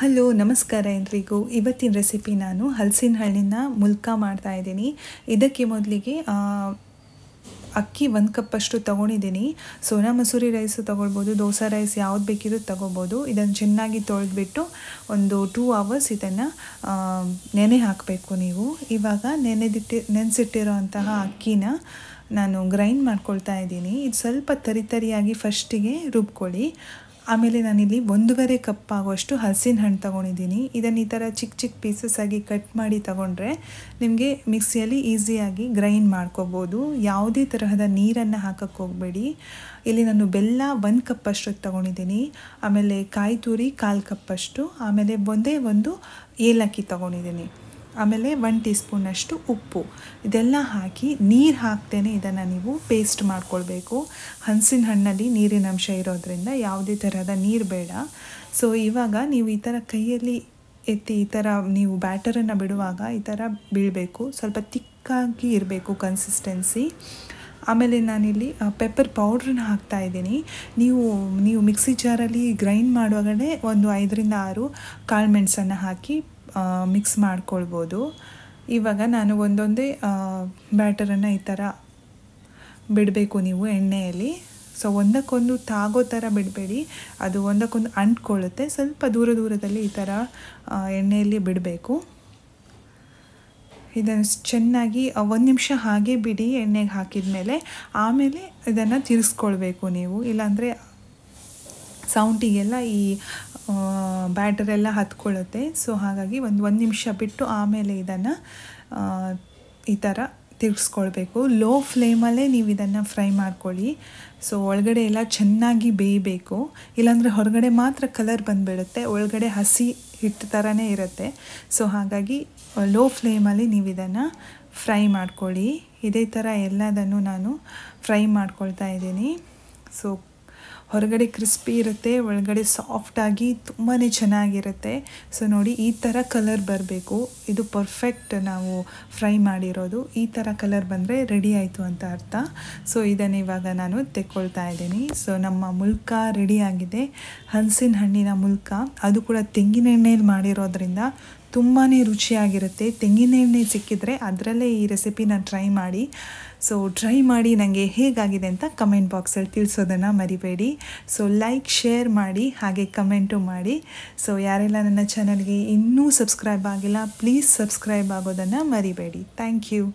hello ನಮಸ್ಕಾರ ಎಲ್ರಿಗೂ ಇವತ್ತಿನ ರೆಸಿಪಿ ನಾನು ಹಲಸಿನ ಹಣ್ಣಿನ ಮುಲ್ಕ ಇದ್ದೀನಿ ಇದಕ್ಕೆ ಮೊದಲಿಗೆ ಅಕ್ಕಿ ಒಂದು ಕಪ್ಪಷ್ಟು ತೊಗೊಂಡಿದ್ದೀನಿ ಸೋನಾ ಮಸೂರಿ ರೈಸು ತೊಗೊಳ್ಬೋದು ದೋಸೆ ರೈಸ್ ಯಾವ್ದು ಬೇಕಿರೋ ತೊಗೊಬೋದು ಇದನ್ನು ಚೆನ್ನಾಗಿ ತೊಳೆದ್ಬಿಟ್ಟು ಒಂದು ಟೂ ಅವರ್ಸ್ ಇದನ್ನು ನೆನೆ ಹಾಕಬೇಕು ನೀವು ಇವಾಗ ನೆನೆದಿಟ್ಟಿ ನೆನೆಸಿಟ್ಟಿರೋ ಅಂತಹ ಅಕ್ಕಿನ ನಾನು ಗ್ರೈಂಡ್ ಮಾಡ್ಕೊಳ್ತಾ ಇದ್ದೀನಿ ಇದು ಸ್ವಲ್ಪ ತರಿತರಿಯಾಗಿ ಫಸ್ಟಿಗೆ ರುಬ್ಕೊಳ್ಳಿ ಆಮೇಲೆ ನಾನಿಲ್ಲಿ ಒಂದೂವರೆ ಕಪ್ ಆಗುವಷ್ಟು ಹಲಸಿನ ಹಣ್ಣು ತೊಗೊಂಡಿದ್ದೀನಿ ಇದನ್ನು ಈ ಥರ ಚಿಕ್ಕ ಚಿಕ್ಕ ಪೀಸಸ್ ಆಗಿ ಕಟ್ ಮಾಡಿ ತಗೊಂಡ್ರೆ ನಿಮಗೆ ಮಿಕ್ಸಿಯಲ್ಲಿ ಈಸಿಯಾಗಿ ಗ್ರೈಂಡ್ ಮಾಡ್ಕೋಬೋದು ಯಾವುದೇ ತರಹದ ನೀರನ್ನು ಹಾಕಕ್ಕೆ ಹೋಗಬೇಡಿ ಇಲ್ಲಿ ನಾನು ಬೆಲ್ಲ ಒಂದು ಕಪ್ಪಷ್ಟು ತೊಗೊಂಡಿದ್ದೀನಿ ಆಮೇಲೆ ಕಾಯಿ ತುರಿ ಕಾಲು ಕಪ್ಪಷ್ಟು ಆಮೇಲೆ ಒಂದೇ ಒಂದು ಏಲಕ್ಕಿ ತೊಗೊಂಡಿದ್ದೀನಿ ಆಮೇಲೆ ಒನ್ ಟೀ ಸ್ಪೂನಷ್ಟು ಉಪ್ಪು ಇದೆಲ್ಲ ಹಾಕಿ ನೀರು ಹಾಕ್ತೇನೆ ಇದನ್ನು ನೀವು ಪೇಸ್ಟ್ ಮಾಡ್ಕೊಳ್ಬೇಕು ಹನ್ಸಿನ ಹಣ್ಣಲ್ಲಿ ನೀರಿನ ಅಂಶ ಇರೋದ್ರಿಂದ ಯಾವುದೇ ಥರದ ನೀರು ಬೇಡ ಸೊ ಇವಾಗ ನೀವು ಈ ಥರ ಕೈಯಲ್ಲಿ ಎತ್ತಿ ಈ ಥರ ನೀವು ಬ್ಯಾಟರನ್ನು ಬಿಡುವಾಗ ಈ ಥರ ಬೀಳಬೇಕು ಸ್ವಲ್ಪ ತಿಕ್ಕಾಗಿ ಇರಬೇಕು ಕನ್ಸಿಸ್ಟೆನ್ಸಿ ಆಮೇಲೆ ನಾನಿಲ್ಲಿ ಪೆಪ್ಪರ್ ಪೌಡ್ರನ್ನ ಹಾಕ್ತಾ ಇದ್ದೀನಿ ನೀವು ನೀವು ಮಿಕ್ಸಿ ಜಾರಲ್ಲಿ ಗ್ರೈಂಡ್ ಮಾಡುವಾಗಲೇ ಒಂದು ಐದರಿಂದ ಆರು ಮೆಣಸನ್ನು ಹಾಕಿ ಮಿಕ್ಸ್ ಮಾಡ್ಕೊಳ್ಬೋದು ಇವಾಗ ನಾನು ಒಂದೊಂದೇ ಬ್ಯಾಟರನ್ನು ಈ ಥರ ಬಿಡಬೇಕು ನೀವು ಎಣ್ಣೆಯಲ್ಲಿ ಸೊ ಒಂದಕ್ಕೊಂದು ತಾಗೋ ಥರ ಬಿಡಬೇಡಿ ಅದು ಒಂದಕ್ಕೊಂದು ಅಂಟ್ಕೊಳ್ಳುತ್ತೆ ಸ್ವಲ್ಪ ದೂರ ದೂರದಲ್ಲಿ ಈ ಥರ ಎಣ್ಣೆಯಲ್ಲಿ ಬಿಡಬೇಕು ಇದನ್ನು ಚೆನ್ನಾಗಿ ಒಂದು ನಿಮಿಷ ಹಾಗೆ ಬಿಡಿ ಎಣ್ಣೆಗೆ ಹಾಕಿದ ಮೇಲೆ ಆಮೇಲೆ ಇದನ್ನು ತಿರ್ಸ್ಕೊಳ್ಬೇಕು ನೀವು ಇಲ್ಲಾಂದರೆ ಸೌಂಟಿಗೆಲ್ಲ ಈ ಎಲ್ಲ ಹತ್ಕೊಳ್ಳುತ್ತೆ ಸೊ ಹಾಗಾಗಿ ಒಂದು ಒಂದು ನಿಮಿಷ ಬಿಟ್ಟು ಆಮೇಲೆ ಇದನ್ನು ಈ ಥರ ತಿರ್ಗಿಸ್ಕೊಳ್ಬೇಕು ಲೋ ಫ್ಲೇಮಲ್ಲೇ ನೀವು ಇದನ್ನು ಫ್ರೈ ಮಾಡ್ಕೊಳ್ಳಿ ಸೊ ಒಳಗಡೆ ಎಲ್ಲ ಚೆನ್ನಾಗಿ ಬೇಯಬೇಕು ಇಲ್ಲಾಂದರೆ ಹೊರಗಡೆ ಮಾತ್ರ ಕಲರ್ ಬಂದುಬಿಡುತ್ತೆ ಒಳಗಡೆ ಹಸಿ ಹಿಟ್ಟು ಥರನೇ ಇರುತ್ತೆ ಸೊ ಹಾಗಾಗಿ ಲೋ ಫ್ಲೇಮಲ್ಲಿ ನೀವು ಇದನ್ನು ಫ್ರೈ ಮಾಡ್ಕೊಳ್ಳಿ ಇದೇ ಥರ ಎಲ್ಲದನ್ನು ನಾನು ಫ್ರೈ ಮಾಡ್ಕೊಳ್ತಾ ಇದ್ದೀನಿ ಸೊ ಹೊರಗಡೆ ಕ್ರಿಸ್ಪಿ ಇರುತ್ತೆ ಒಳಗಡೆ ಸಾಫ್ಟಾಗಿ ತುಂಬಾ ಚೆನ್ನಾಗಿರುತ್ತೆ ಸೊ ನೋಡಿ ಈ ಥರ ಕಲರ್ ಬರಬೇಕು ಇದು ಪರ್ಫೆಕ್ಟ್ ನಾವು ಫ್ರೈ ಮಾಡಿರೋದು ಈ ಥರ ಕಲರ್ ಬಂದರೆ ರೆಡಿ ಆಯಿತು ಅಂತ ಅರ್ಥ ಸೊ ಇದನ್ನು ಇವಾಗ ನಾನು ತೆಕ್ಕೊಳ್ತಾ ಇದ್ದೀನಿ ಸೊ ನಮ್ಮ ಮುಲ್ಕ ರೆಡಿಯಾಗಿದೆ ಹಲಸಿನ ಹಣ್ಣಿನ ಮುಲ್ಕ ಅದು ಕೂಡ ತೆಂಗಿನೆಣ್ಣೆಯಲ್ಲಿ ಮಾಡಿರೋದ್ರಿಂದ ತುಂಬಾ ರುಚಿಯಾಗಿರುತ್ತೆ ತೆಂಗಿನ ಎಣ್ಣೆ ಸಿಕ್ಕಿದರೆ ಅದರಲ್ಲೇ ಈ ರೆಸಿಪಿನ ಟ್ರೈ ಮಾಡಿ ಸೊ ಟ್ರೈ ಮಾಡಿ ನನಗೆ ಹೇಗಾಗಿದೆ ಅಂತ ಕಮೆಂಟ್ ಬಾಕ್ಸಲ್ಲಿ ತಿಳಿಸೋದನ್ನು ಮರಿಬೇಡಿ ಸೊ ಲೈಕ್ ಶೇರ್ ಮಾಡಿ ಹಾಗೆ ಕಮೆಂಟು ಮಾಡಿ ಸೊ ಯಾರೆಲ್ಲ ನನ್ನ ಚಾನಲ್ಗೆ ಇನ್ನೂ ಸಬ್ಸ್ಕ್ರೈಬ್ ಆಗಿಲ್ಲ ಪ್ಲೀಸ್ ಸಬ್ಸ್ಕ್ರೈಬ್ ಆಗೋದನ್ನು ಮರಿಬೇಡಿ ಥ್ಯಾಂಕ್ ಯು